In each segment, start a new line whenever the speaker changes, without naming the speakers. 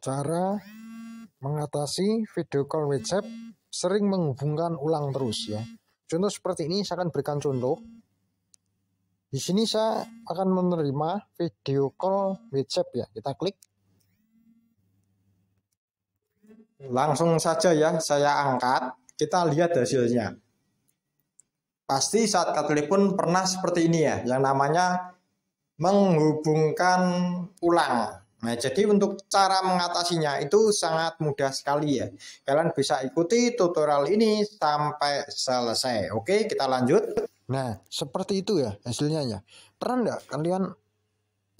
cara mengatasi video call WhatsApp sering menghubungkan ulang terus ya. Contoh seperti ini saya akan berikan contoh. Di sini saya akan menerima video call WhatsApp ya. Kita klik. Langsung saja ya saya angkat. Kita lihat hasilnya. Pasti saat katolik pun pernah seperti ini ya. Yang namanya menghubungkan ulang Nah, jadi untuk cara mengatasinya itu sangat mudah sekali ya. Kalian bisa ikuti tutorial ini sampai selesai. Oke, kita lanjut. Nah, seperti itu ya hasilnya ya. Pernah nggak kalian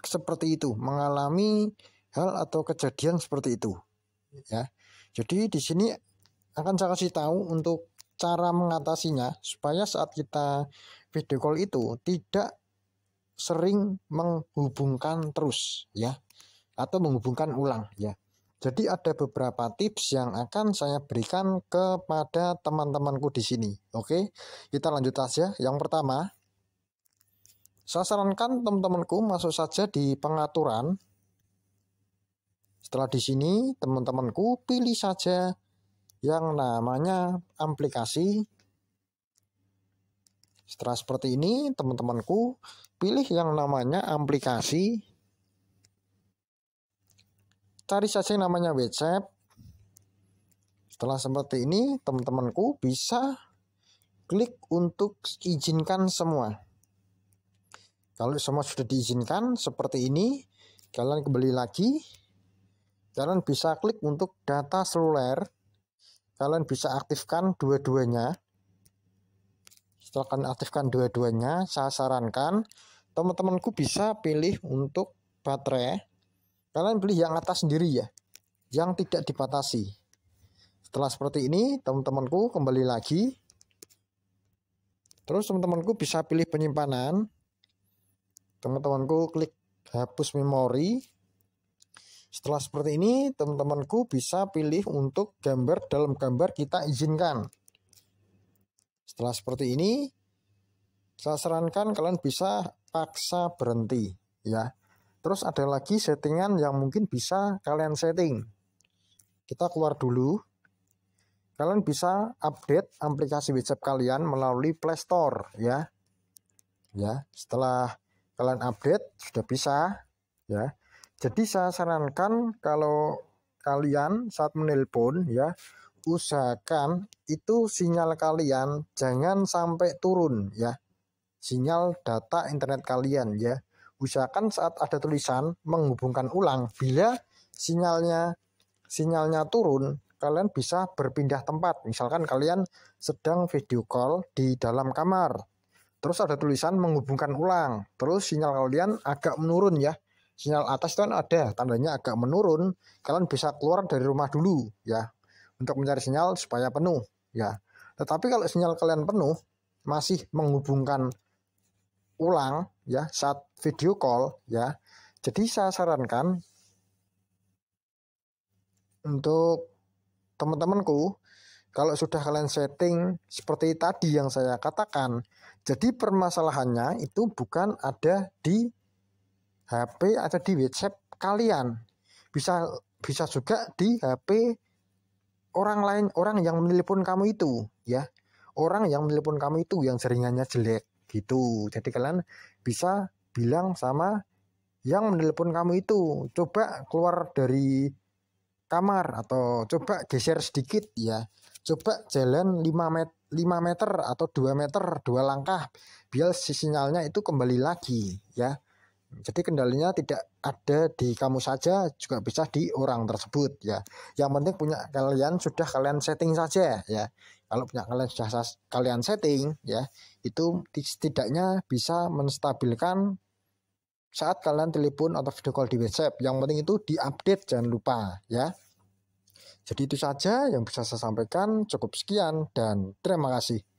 seperti itu mengalami hal atau kejadian seperti itu? Ya. Jadi di sini akan saya kasih tahu untuk cara mengatasinya supaya saat kita video call itu tidak sering menghubungkan terus ya atau menghubungkan ulang ya. Jadi ada beberapa tips yang akan saya berikan kepada teman-temanku di sini. Oke, kita lanjut saja. Yang pertama, saya sarankan teman-temanku masuk saja di pengaturan. Setelah di sini, teman-temanku pilih saja yang namanya aplikasi. Setelah seperti ini, teman-temanku pilih yang namanya aplikasi cari saja yang namanya WhatsApp. Setelah seperti ini, teman-temanku bisa klik untuk izinkan semua. Kalau semua sudah diizinkan seperti ini, kalian kembali lagi. Kalian bisa klik untuk data seluler. Kalian bisa aktifkan dua-duanya. Setelah kalian aktifkan dua-duanya, saya sarankan teman-temanku bisa pilih untuk baterai Kalian pilih yang atas sendiri ya, yang tidak dibatasi. Setelah seperti ini, teman-temanku kembali lagi. Terus teman-temanku bisa pilih penyimpanan. Teman-temanku klik hapus memori. Setelah seperti ini, teman-temanku bisa pilih untuk gambar dalam gambar kita izinkan. Setelah seperti ini, saya sarankan kalian bisa paksa berhenti ya. Terus ada lagi settingan yang mungkin bisa kalian setting. Kita keluar dulu. Kalian bisa update aplikasi WhatsApp kalian melalui Play Store ya. Ya, setelah kalian update sudah bisa ya. Jadi saya sarankan kalau kalian saat menelpon ya, usahakan itu sinyal kalian jangan sampai turun ya. Sinyal data internet kalian ya usahakan saat ada tulisan menghubungkan ulang bila sinyalnya sinyalnya turun kalian bisa berpindah tempat misalkan kalian sedang video call di dalam kamar terus ada tulisan menghubungkan ulang terus sinyal kalian agak menurun ya sinyal atas itu kan ada tandanya agak menurun kalian bisa keluar dari rumah dulu ya untuk mencari sinyal supaya penuh ya tetapi kalau sinyal kalian penuh masih menghubungkan ulang ya saat video call ya. Jadi saya sarankan untuk teman-temanku kalau sudah kalian setting seperti tadi yang saya katakan. Jadi permasalahannya itu bukan ada di HP ada di WhatsApp kalian. Bisa bisa juga di HP orang lain, orang yang menelpon kamu itu, ya. Orang yang menelpon kamu itu yang jaringannya jelek gitu jadi kalian bisa bilang sama yang menelpon kamu itu coba keluar dari kamar atau coba geser sedikit ya coba jalan 5 meter 5 meter atau 2 meter dua langkah biar si sinyalnya itu kembali lagi ya jadi kendalinya tidak ada di kamu saja juga bisa di orang tersebut ya yang penting punya kalian sudah kalian setting saja ya kalau punya kalian sudah kalian setting ya itu setidaknya bisa menstabilkan saat kalian telepon atau video call di WhatsApp yang penting itu diupdate jangan lupa ya jadi itu saja yang bisa saya sampaikan cukup sekian dan terima kasih